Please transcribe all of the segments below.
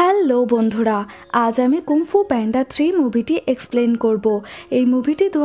Hello বন্ধুরা আজ আমি কুমফু প্যান্ডা থ্রি মুভিটি এক্সপ্লেন করব এই মুভিটি দু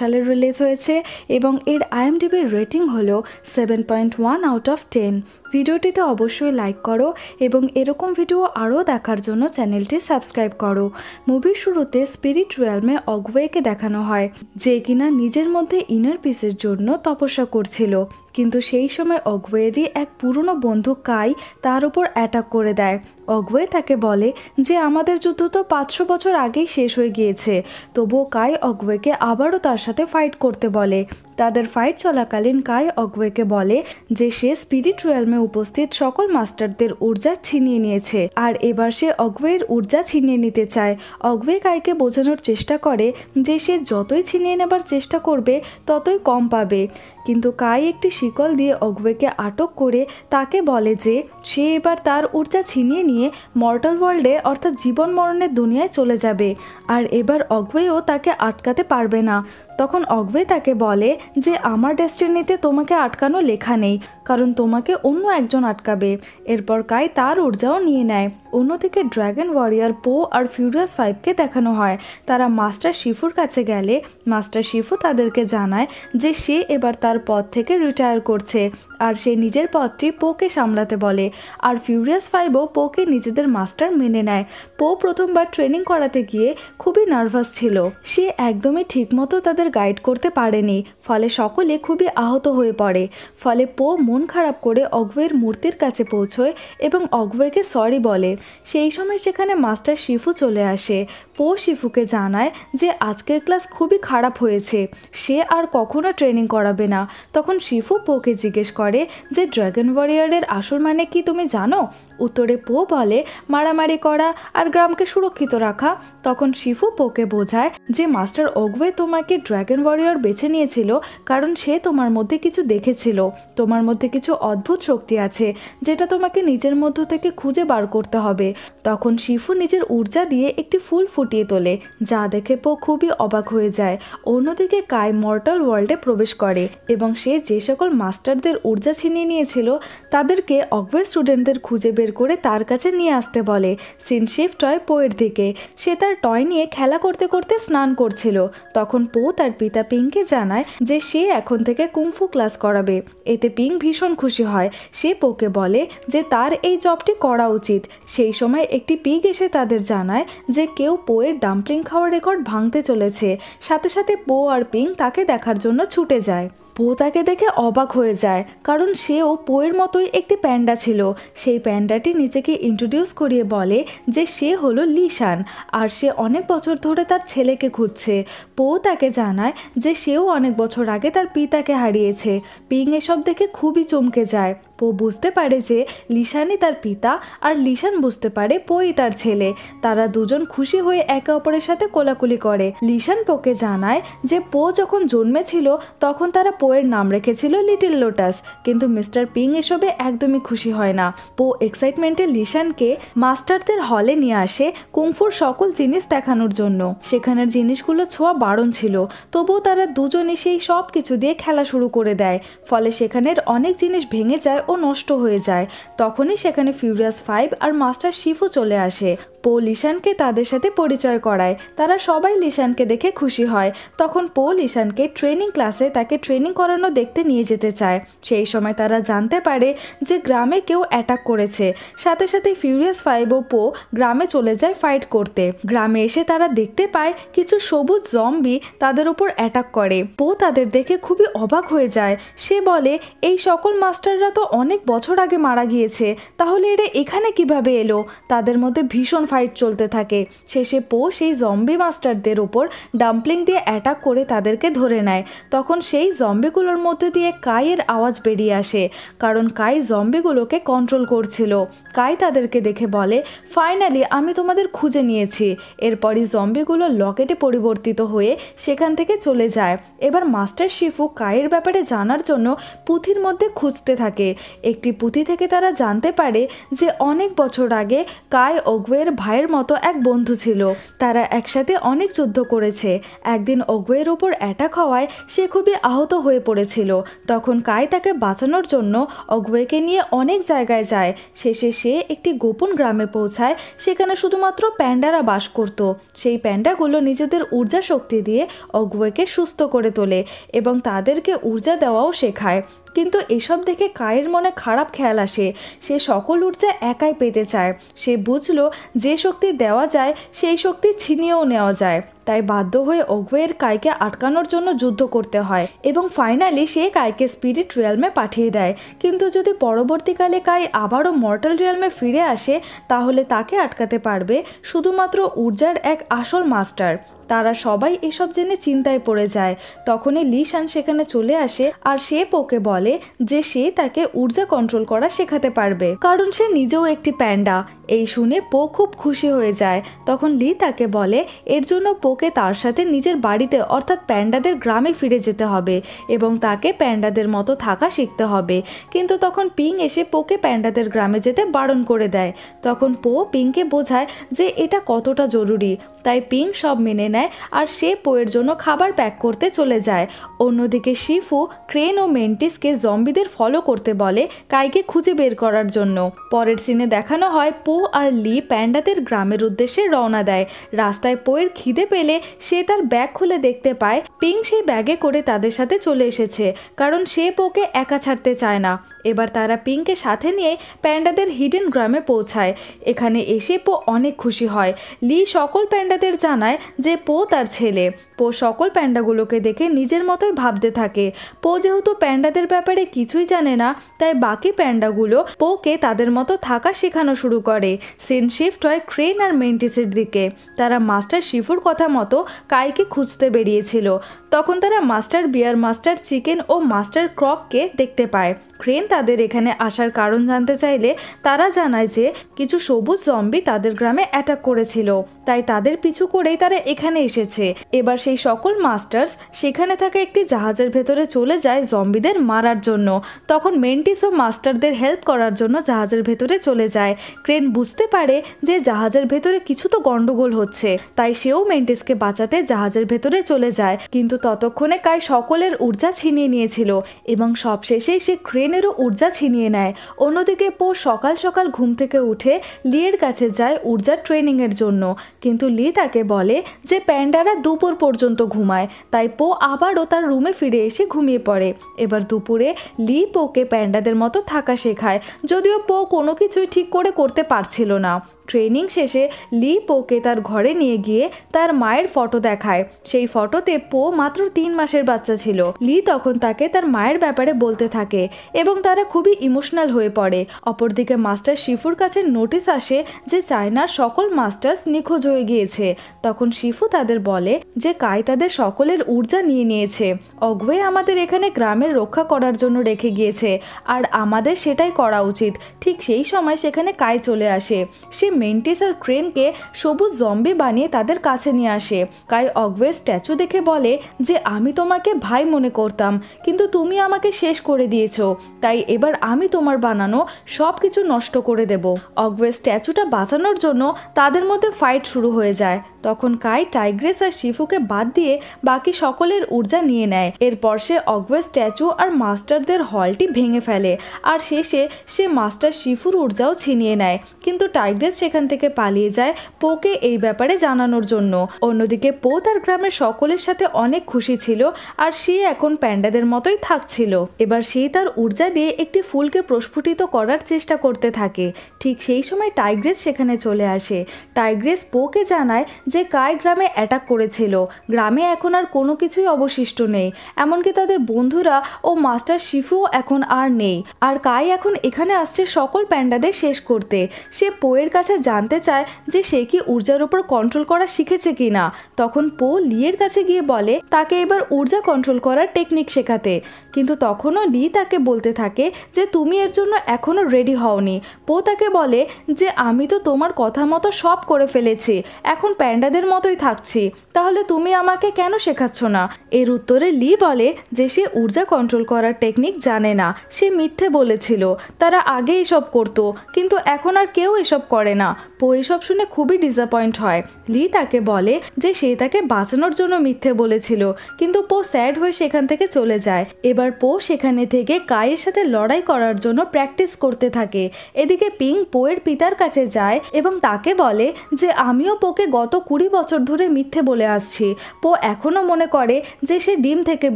সালে রিলিজ হয়েছে এবং এর আইএমডিবির রেটিং হলো seven point one out of ten ভিডিওটিতে অবশ্যই লাইক করো এবং এরকম ভিডিও আরও দেখার জন্য চ্যানেলটি সাবস্ক্রাইব করো মুভির শুরুতে স্পিরিট রিয়ালমে অগওয়েকে দেখানো হয় যে কিনা নিজের মধ্যে ইনার পিসের জন্য তপস্যা করছিল কিন্তু সেই সময় অগওয়েরই এক পুরনো বন্ধু কাই তার উপর অ্যাটাক করে দেয় অগওয়ে তাকে বলে যে আমাদের যুদ্ধ তো পাঁচশো বছর আগেই শেষ হয়ে গিয়েছে তবুও কাই অগওয়েকে আবারও তার সাথে ফাইট করতে বলে তাদের ফাইট চলাকালীন কাই অগওয়েকে বলে যে সে স্পিরিট রয়্যালমে উপস্থিত সকল মাস্টারদের ঊর্জা ছিনিয়ে নিয়েছে আর এবার সে অগওয়ের ঊর্জা ছিনিয়ে নিতে চায় অগওয়ে কাইকে বোঝানোর চেষ্টা করে যে সে যতই ছিনিয়ে নেবার চেষ্টা করবে ততই কম পাবে কিন্তু কাই একটি শিকল দিয়ে অগওয়েকে আটক করে তাকে বলে যে সে এবার তার ঊর্জা ছিনিয়ে নিয়ে মর্টাল ওয়ার্ল্ডে অর্থাৎ জীবন মরণের দুনিয়ায় চলে যাবে আর এবার অগওয়েও তাকে আটকাতে পারবে না তখন অগ্বে তাকে বলে যে আমার ডেস্টিনিতে তোমাকে আটকানো লেখা নেই কারণ তোমাকে অন্য একজন আটকাবে এরপর কাই তার ঊর্জাও নিয়ে নেয় অন্যদিকে ড্র্যাগন ওয়ারিয়ার পো আর ফিউরিয়াস ফাইভকে দেখানো হয় তারা মাস্টার শিফুর কাছে গেলে মাস্টার শিফু তাদেরকে জানায় যে সে এবার তার পদ থেকে রিটায়ার করছে আর সে নিজের পদটি পোকে সামলাতে বলে আর ফিউরিয়াস ফাইভও পোকে নিজেদের মাস্টার মেনে নেয় পো প্রথমবার ট্রেনিং করাতে গিয়ে খুবই নার্ভাস ছিল সে একদমই ঠিকমতো তাদের গাইড করতে পারেনি ফলে সকলে খুবই আহত হয়ে পড়ে ফলে পো মন খারাপ করে অগ্বয়ের মূর্তির কাছে পৌঁছয় এবং অগ্বয়কে সরি বলে সেই সময় সেখানে মাস্টার শিফু চলে আসে পো শিফুকে জানায় যে আজকের ক্লাস খুবই খারাপ হয়েছে সে আর কখনো ট্রেনিং করাবে না তখন শিফু পোকে জিজ্ঞেস করে যে ড্রাগন ওয়ারিয়ারের আসল মানে কি তুমি জানো উত্তরে পো বলে মারামারি করা আর গ্রামকে সুরক্ষিত রাখা তখন শিফু পোকে বোঝায় যে মাস্টার অগওয়ে তোমাকে ড্র্যাগন ওয়ারিয়র বেছে নিয়েছিল কারণ সে তোমার মধ্যে কিছু দেখেছিল তোমার মধ্যে কিছু অদ্ভুত শক্তি আছে যেটা তোমাকে নিজের মধ্য থেকে খুঁজে বার করতে হবে তখন শিফু নিজের ঊর্জা দিয়ে একটি ফুল ফুটিয়ে তোলে যা দেখে পো খুবই অবাক হয়ে যায় অন্যদিকে কাই মর্টাল ওয়ার্ল্ডে প্রবেশ করে এবং সে যে সকল মাস্টারদের ঊর্জা ছিনিয়ে নিয়েছিল তাদেরকে অগওয়ে স্টুডেন্টদের খুঁজে বের বের করে তার কাছে নিয়ে আসতে বলে সিনশিফ টয় পোয়ের দিকে সে তার টয় নিয়ে খেলা করতে করতে স্নান করছিল তখন পো তার পিতা পিংকে জানায় যে সে এখন থেকে কুমফু ক্লাস করাবে এতে পিং ভীষণ খুশি হয় সে পোকে বলে যে তার এই জবটি করা উচিত সেই সময় একটি পিগ এসে তাদের জানায় যে কেউ পোয়ের ডাম্পলিং খাওয়ার রেকর্ড ভাঙতে চলেছে সাথে সাথে পো আর পিং তাকে দেখার জন্য ছুটে যায় পো তাকে দেখে অবাক হয়ে যায় কারণ সেও পোয়ের মতোই একটি প্যান্ডা ছিল সেই প্যান্ডাটি নিজেকে ইন্ট্রোডিউস করিয়ে বলে যে সে হলো লিশান আর সে অনেক বছর ধরে তার ছেলেকে খুঁজছে পো তাকে জানায় যে সেও অনেক বছর আগে তার পিতাকে হারিয়েছে পিং এসব দেখে খুবই চমকে যায় পো বুঝতে পারে যে লিশানই তার পিতা আর লিশান বুঝতে পারে পোই তার ছেলে তারা দুজন খুশি হয়ে একে অপরের সাথে কোলাকুলি করে লিশান পোকে জানায় যে পো যখন জন্মেছিল তখন তারা পোয়ের নাম রেখেছিল লিটিল লোটাস কিন্তু মিস্টার পিং এসবে একদমই খুশি হয় না পো এক্সাইটমেন্টে লিশানকে মাস্টারদের হলে নিয়ে আসে কুংফুর সকল জিনিস দেখানোর জন্য সেখানের জিনিসগুলো ছোঁয়া বারণ ছিল তবুও তারা দুজনে সেই সব কিছু দিয়ে খেলা শুরু করে দেয় ফলে সেখানের অনেক জিনিস ভেঙে যায় ও নষ্ট হয়ে যায় তখনই সেখানে ফিউরিয়াস ফাইভ আর মাস্টার শিফও চলে আসে পো লিশানকে তাদের সাথে পরিচয় করায় তারা সবাই লিশানকে দেখে খুশি হয় তখন পো লিশানকে ট্রেনিং ক্লাসে তাকে ট্রেনিং করানো দেখতে নিয়ে যেতে চায় সেই সময় তারা জানতে পারে যে গ্রামে কেউ অ্যাটাক করেছে সাথে সাথে ফিউরিয়াস ফাইভ ও পো গ্রামে চলে যায় ফাইট করতে গ্রামে এসে তারা দেখতে পায় কিছু সবুজ জম্বি তাদের উপর অ্যাটাক করে পো তাদের দেখে খুবই অবাক হয়ে যায় সে বলে এই সকল মাস্টাররা তো অনেক বছর আগে মারা গিয়েছে তাহলে এরা এখানে কিভাবে এলো তাদের মধ্যে ভীষণ ফাইট চলতে থাকে শেষে পো সেই জম্বি মাস্টারদের ওপর ডাম্পলিং দিয়ে অ্যাটাক করে তাদেরকে ধরে নেয় তখন সেই জম্বিগুলোর মধ্যে দিয়ে কায়ের আওয়াজ বেরিয়ে আসে কারণ কাই জম্বিগুলোকে কন্ট্রোল করছিল কাই তাদেরকে দেখে বলে ফাইনালি আমি তোমাদের খুঁজে নিয়েছি এরপরই জম্বিগুলো লকেটে পরিবর্তিত হয়ে সেখান থেকে চলে যায় এবার মাস্টার শিফু কায়ের ব্যাপারে জানার জন্য পুঁথির মধ্যে খুঁজতে থাকে একটি পুঁথি থেকে তারা জানতে পারে যে অনেক বছর আগে কায় ওগুয়ের ভাইয়ের মতো এক বন্ধু ছিল তারা একসাথে অনেক যুদ্ধ করেছে একদিন ওগুয়ের ওপর অ্যাটাক হওয়ায় সে খুবই আহত হয়ে পড়েছিল তখন কায় তাকে বাঁচানোর জন্য অগুয়েকে নিয়ে অনেক জায়গায় যায় শেষে সে একটি গোপন গ্রামে পৌঁছায় সেখানে শুধুমাত্র প্যান্ডারা বাস করত সেই প্যান্ডাগুলো নিজেদের ঊর্জা শক্তি দিয়ে অগুয়েকে সুস্থ করে তোলে এবং তাদেরকে ঊর্জা দেওয়াও শেখায় কিন্তু এসব দেখে কায়ের মনে খারাপ খেয়াল আসে সে সকল ঊর্জা একাই পেতে চায় সে বুঝলো যে শক্তি দেওয়া যায় সেই শক্তি ছিনিয়েও নেওয়া যায় তাই বাধ্য হয়ে অগ্রয়ের কাইকে আটকানোর জন্য যুদ্ধ করতে হয় এবং ফাইনালি সে কাইকে স্পিরিট রিয়ালমে পাঠিয়ে দেয় কিন্তু যদি পরবর্তীকালে কাই আবারও মর্টাল রিয়ালমে ফিরে আসে তাহলে তাকে আটকাতে পারবে শুধুমাত্র ঊর্জার এক আসল মাস্টার তারা সবাই এসব জেনে চিন্তায় পড়ে যায় তখনই লিশান সেখানে চলে আসে আর সে পোকে বলে যে সে তাকে ঊর্জা কন্ট্রোল করা শেখাতে পারবে কারণ সে নিজেও একটি প্যান্ডা এই শুনে পো খুব খুশি হয়ে যায় তখন লি তাকে বলে এর জন্য পোকে তার সাথে নিজের বাড়িতে অর্থাৎ প্যান্ডাদের গ্রামে ফিরে যেতে হবে এবং তাকে প্যান্ডাদের মতো থাকা শিখতে হবে কিন্তু তখন পিং এসে পোকে প্যান্ডাদের গ্রামে যেতে বারণ করে দেয় তখন পো পিংকে বোঝায় যে এটা কতটা জরুরি তাই পিং সব মেনে নেয় আর সে পোয়ের জন্য খাবার প্যাক করতে চলে যায় অন্যদিকে শিফু ক্রেন ও মেন্টিসকে জম্বিদের ফলো করতে বলে কাইকে খুঁজে বের করার জন্য পরের সিনে দেখানো হয় পো আর লি প্যান্ডাদের গ্রামের উদ্দেশ্যে রওনা দেয় রাস্তায় পোয়ের খিদে পেলে সে তার ব্যাগ খুলে দেখতে পায় পিং সেই ব্যাগে করে তাদের সাথে চলে এসেছে কারণ সে পোকে একা ছাড়তে চায় না এবার তারা পিংকে সাথে নিয়ে প্যান্ডাদের হিডেন গ্রামে পৌঁছায় এখানে এসে পো অনেক খুশি হয় লি সকল প্যান্ডাদের জানায় যে পো তার ছেলে পো সকল প্যান্ডাগুলোকে দেখে নিজের মতোই ভাবতে থাকে পো যেহেতু প্যান্ডাদের ব্যাপারে কিছুই জানে না তাই বাকি প্যান্ডাগুলো পোকে তাদের মতো থাকা শেখানো শুরু করে করে সেন শিফট হয় ক্রেন আর মেন্টিসের দিকে তারা মাস্টার শিফুর কথা মতো কাইকে খুঁজতে বেরিয়েছিল তখন তারা মাস্টার বিয়ার মাস্টার চিকেন ও মাস্টার ক্রককে দেখতে পায় ক্রেন তাদের এখানে আসার কারণ জানতে চাইলে তারা জানায় যে কিছু সবুজ জম্বি তাদের গ্রামে অ্যাটাক করেছিল তাই তাদের পিছু করেই তারা এখানে এসেছে এবার সেই সকল মাস্টার্স সেখানে থাকা একটি জাহাজের ভেতরে চলে যায় জম্বিদের মারার জন্য তখন মেন্টিস ও মাস্টারদের হেল্প করার জন্য জাহাজের ভেতরে চলে যায় ক্রেন বুঝতে পারে যে জাহাজের ভেতরে কিছু তো গন্ডগোল হচ্ছে তাই সেও মেন্টিসকে বাঁচাতে জাহাজের ভেতরে চলে যায় কিন্তু ততক্ষণে কায় সকলের ঊর্জা ছিনিয়ে নিয়েছিল এবং সবশেষে সে ক্রেন ব্রেনেরও ঊর্জা ছিনিয়ে নেয় অন্যদিকে পো সকাল সকাল ঘুম থেকে উঠে লিয়ের কাছে যায় ঊর্জার ট্রেনিংয়ের জন্য কিন্তু লি তাকে বলে যে প্যান্ডারা দুপুর পর্যন্ত ঘুমায় তাই পো আবারও তার রুমে ফিরে এসে ঘুমিয়ে পড়ে এবার দুপুরে লি পোকে প্যান্ডাদের মতো থাকা শেখায় যদিও পো কোনো কিছুই ঠিক করে করতে পারছিল না ট্রেনিং শেষে লি পোকে তার ঘরে নিয়ে গিয়ে তার মায়ের ফটো দেখায় সেই ফটোতে পো মাত্র তিন মাসের বাচ্চা ছিল লি তখন তাকে তার মায়ের ব্যাপারে বলতে থাকে এবং তারা খুবই ইমোশনাল হয়ে পড়ে অপরদিকে মাস্টার শিফুর কাছে নোটিস আসে যে চায়নার সকল মাস্টার্স নিখোঁজ হয়ে গিয়েছে তখন শিফু তাদের বলে যে কাই তাদের সকলের ঊর্জা নিয়ে নিয়েছে অগওয়ে আমাদের এখানে গ্রামের রক্ষা করার জন্য রেখে গিয়েছে আর আমাদের সেটাই করা উচিত ঠিক সেই সময় সেখানে কাই চলে আসে সে মেন্টিস আর ক্রেনকে সবুজ জম্বি বানিয়ে তাদের কাছে নিয়ে আসে কাই অগওয়ের স্ট্যাচু দেখে বলে যে আমি তোমাকে ভাই মনে করতাম কিন্তু তুমি আমাকে শেষ করে দিয়েছ তাই এবার আমি তোমার বানানো সব কিছু নষ্ট করে দেব অগওয়ে স্ট্যাচুটা বাঁচানোর জন্য তাদের মধ্যে ফাইট শুরু হয়ে যায় তখন কাই টাইগ্রেস আর শিফুকে বাদ দিয়ে বাকি সকলের ঊর্জা নিয়ে নেয় এরপর সে অগ্রে স্ট্যাচু আর মাস্টারদের হলটি ভেঙে ফেলে আর শেষে সে মাস্টার শিফুর ঊর্জাও ছিনিয়ে নেয় কিন্তু টাইগ্রেস সেখান থেকে পালিয়ে যায় পোকে এই ব্যাপারে জানানোর জন্য অন্যদিকে পো তার গ্রামের সকলের সাথে অনেক খুশি ছিল আর সে এখন প্যান্ডাদের মতোই থাকছিল এবার সে তার ঊর্জা দিয়ে একটি ফুলকে প্রস্ফুটিত করার চেষ্টা করতে থাকে ঠিক সেই সময় টাইগ্রেস সেখানে চলে আসে টাইগ্রেস পোকে জানায় যে কায় গ্রামে অ্যাটাক করেছিল গ্রামে এখন আর কোনো কিছুই অবশিষ্ট নেই এমনকি তাদের বন্ধুরা ও মাস্টার শিফুও এখন আর নেই আর কাই এখন এখানে আসছে সকল প্যান্ডাদের শেষ করতে সে পোয়ের কাছে জানতে চায় যে সে কি ঊর্জার ওপর কন্ট্রোল করা শিখেছে কি না তখন পো লিয়ের কাছে গিয়ে বলে তাকে এবার ঊর্জা কন্ট্রোল করার টেকনিক শেখাতে কিন্তু তখনও লি তাকে বলতে থাকে যে তুমি এর জন্য এখনও রেডি হওনি পো তাকে বলে যে আমি তো তোমার কথা মতো সব করে ফেলেছি এখন প্যান্ডাদের মতোই থাকছি তাহলে তুমি আমাকে কেন শেখাচ্ছ না এর উত্তরে লি বলে যে সে ঊর্জা কন্ট্রোল করার টেকনিক জানে না সে মিথ্যে বলেছিল তারা আগে এসব করতো কিন্তু এখন আর কেউ এসব করে না পো এসব শুনে খুবই ডিসঅ্যাপয়েন্ট হয় লি তাকে বলে যে সে তাকে বাঁচানোর জন্য মিথ্যে বলেছিল কিন্তু পো স্যাড হয়ে সেখান থেকে চলে যায় এবার এবার পো সেখানে থেকে কায়ের সাথে লড়াই করার জন্য প্র্যাকটিস করতে থাকে এদিকে পিং পোয়ের পিতার কাছে যায় এবং তাকে বলে যে আমিও পোকে গত কুড়ি বছর ধরে মিথ্যে বলে আসছি পো এখনও মনে করে যে সে ডিম থেকে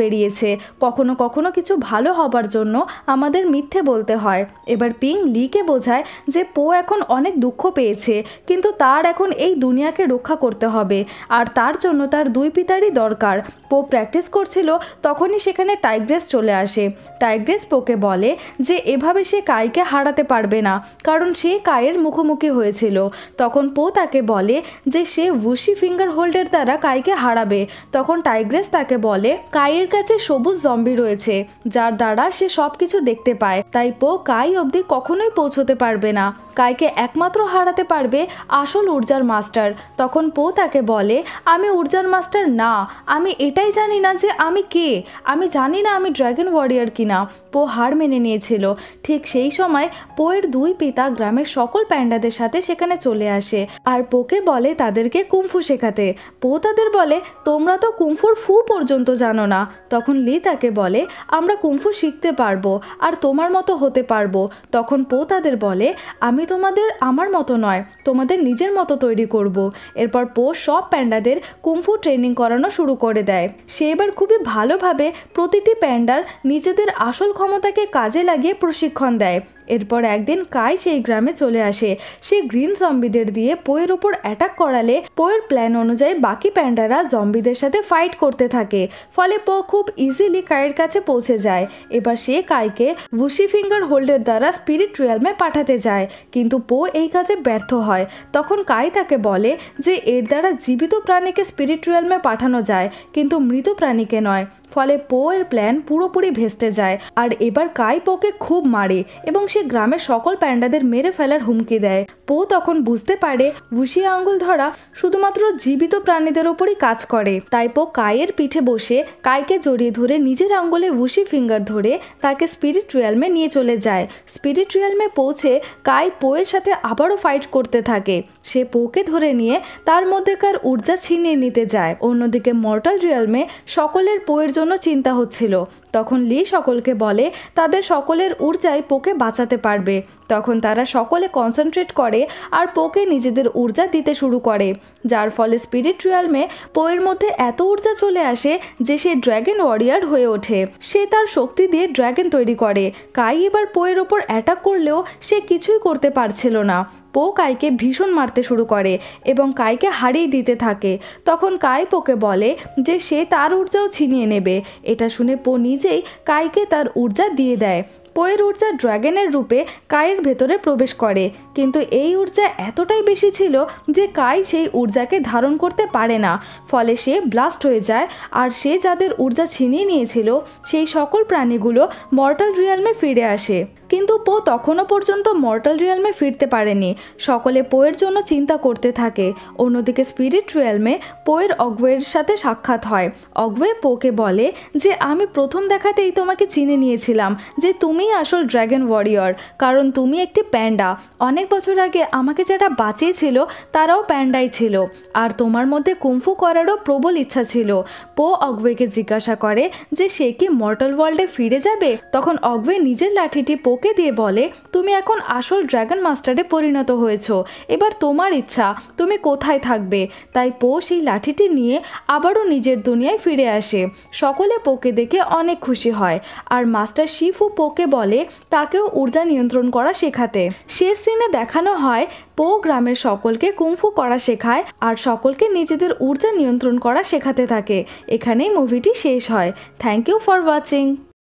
বেরিয়েছে কখনো কখনো কিছু ভালো হবার জন্য আমাদের মিথ্যে বলতে হয় এবার পিং লিকে বোঝায় যে পো এখন অনেক দুঃখ পেয়েছে কিন্তু তার এখন এই দুনিয়াকে রক্ষা করতে হবে আর তার জন্য তার দুই পিতারই দরকার পো প্র্যাকটিস করছিল তখনই সেখানে টাইগ্রেস চলে আসে টাইগ্রেস পোকে বলে যে এভাবে সে কাইকে হারাতে পারবে না কারণ সে কায়ের মুখোমুখি হয়েছিল তখন পো তাকে বলে যে সে ভুসি ফিঙ্গার হোল্ডের দ্বারা কাইকে হারাবে তখন টাইগ্রেস তাকে বলে কায়ের কাছে সবুজ জম্বি রয়েছে যার দ্বারা সে সব কিছু দেখতে পায় তাই পো কাই অবধি কখনোই পৌঁছতে পারবে না কাইকে একমাত্র হারাতে পারবে আসল ঊর্জার মাস্টার তখন পো তাকে বলে আমি ঊর্জার মাস্টার না আমি এটাই জানি না যে আমি কে আমি জানি না আমি ড্রাগন ওয়ারিয়ার কিনা পো হার মেনে নিয়েছিল ঠিক সেই সময় পোয়ের দুই পিতা গ্রামের সকল প্যান্ডাদের সাথে সেখানে চলে আসে আর পোকে বলে তাদেরকে কুম্ফু শেখাতে পো তাদের বলে তোমরা তো কুম্ফুর ফু পর্যন্ত জানো না তখন লি তাকে বলে আমরা কুম্ফু শিখতে পারবো আর তোমার মতো হতে পারবো তখন পো তাদের বলে আমি তোমাদের আমার মতো নয় তোমাদের নিজের মতো তৈরি করব। এরপর পো সব প্যান্ডাদের কুমফু ট্রেনিং করানো শুরু করে দেয় সে এবার খুবই ভালোভাবে প্রতিটি প্যান্ডার নিজেদের আসল ক্ষমতাকে কাজে লাগিয়ে প্রশিক্ষণ দেয় এরপর একদিন কাই সেই গ্রামে চলে আসে সে গ্রিন জম্বিদের দিয়ে পোয়ের ওপর অ্যাটাক করালে পোয়ের প্ল্যান অনুযায়ী বাকি প্যান্ডারা জম্বিদের সাথে ফাইট করতে থাকে ফলে পো খুব ইজিলি কায়ের কাছে পৌঁছে যায় এবার সে কাইকে ভুসি ফিঙ্গার হোল্ডের দ্বারা স্পিরিট রিয়ালমে পাঠাতে যায় কিন্তু পো এই কাজে ব্যর্থ হয় তখন কাই তাকে বলে যে এর দ্বারা জীবিত প্রাণীকে স্পিরিট রিয়ালমে পাঠানো যায় কিন্তু মৃত প্রাণীকে নয় ফলে পোয়ের প্ল্যান পুরোপুরি ভেস্তে যায় আর এবার কাই পোকে খুব মারে এবং সে গ্রামের সকল প্যান্ডাদের মেরে ফেলার হুমকি দেয় পো তখন বুঝতে পারে ভুষিয়ে আঙ্গুল ধরা শুধুমাত্র জীবিত প্রাণীদের ওপরই কাজ করে তাই পো কায়ের পিঠে বসে কাইকে জড়িয়ে ধরে নিজের আঙ্গুলে ভুষি ফিঙ্গার ধরে তাকে স্পিরিট রিয়ালমে নিয়ে চলে যায় স্পিরিট রিয়ালমে পৌঁছে কাই পোয়ের সাথে আবারও ফাইট করতে থাকে সে পোকে ধরে নিয়ে তার মধ্যেকার ঊর্জা ছিনিয়ে নিতে যায় অন্যদিকে মর্টাল রিয়ালমে সকলের পোয়ের জন্য চিন্তা হচ্ছিল তখন লি সকলকে বলে তাদের সকলের উর্জায় পোকে বাঁচাতে পারবে তখন তারা সকলে কনসেন্ট্রেট করে আর পোকে নিজেদের ঊর্জা দিতে শুরু করে যার ফলে স্পিরিট রিয়ালমে পোয়ের মধ্যে এত ঊর্জা চলে আসে যে সে ড্র্যাগন ওয়ারিয়ার হয়ে ওঠে সে তার শক্তি দিয়ে ড্র্যাগন তৈরি করে কাই এবার পোয়ের ওপর অ্যাটাক করলেও সে কিছুই করতে পারছিল না পো কাইকে ভীষণ মারতে শুরু করে এবং কাইকে হারিয়ে দিতে থাকে তখন কাই পোকে বলে যে সে তার ঊর্জাও ছিনিয়ে নেবে এটা শুনে পো নিজেই কাইকে তার ঊর্জা দিয়ে দেয় পোয়ের ঊর্জা ড্রাগনের রূপে কায়ের ভেতরে প্রবেশ করে কিন্তু এই ঊর্জা এতটাই বেশি ছিল যে কাই সেই ঊর্জাকে ধারণ করতে পারে না ফলে সে ব্লাস্ট হয়ে যায় আর সে যাদের ঊর্জা ছিনিয়ে নিয়েছিল সেই সকল প্রাণীগুলো মর্টাল রিয়ালমে ফিরে আসে কিন্তু পো তখনও পর্যন্ত মর্টাল রিয়ালমে ফিরতে পারেনি সকলে পোয়ের জন্য চিন্তা করতে থাকে অন্যদিকে স্পিরিট রিয়ালমে পোয়ের অগওয়ের সাথে সাক্ষাৎ হয় অগওয়ে পোকে বলে যে আমি প্রথম দেখাতেই তোমাকে চিনে নিয়েছিলাম যে তুমিই আসল ড্র্যাগন ওয়ারিয়র কারণ তুমি একটি প্যান্ডা অনেক বছর আগে আমাকে যারা বাঁচিয়েছিল তারাও প্যান্ডাই ছিল আর তোমার মধ্যে কুম্ফু করারও প্রবল ইচ্ছা ছিল পো অগওয়েকে জিজ্ঞাসা করে যে সে কি মর্টাল ওয়ার্ল্ডে ফিরে যাবে তখন অগওয়ে নিজের লাঠিটি পোকে ওকে দিয়ে বলে তুমি এখন আসল ড্র্যাগন মাস্টারে পরিণত হয়েছো এবার তোমার ইচ্ছা তুমি কোথায় থাকবে তাই পো সেই লাঠিটি নিয়ে আবারও নিজের দুনিয়ায় ফিরে আসে সকলে পোকে দেখে অনেক খুশি হয় আর মাস্টার শিফু পোকে বলে তাকেও ঊর্জা নিয়ন্ত্রণ করা শেখাতে শেষ সিনে দেখানো হয় পো গ্রামের সকলকে কুমফু করা শেখায় আর সকলকে নিজেদের ঊর্জা নিয়ন্ত্রণ করা শেখাতে থাকে এখানেই মুভিটি শেষ হয় থ্যাংক ইউ ফর ওয়াচিং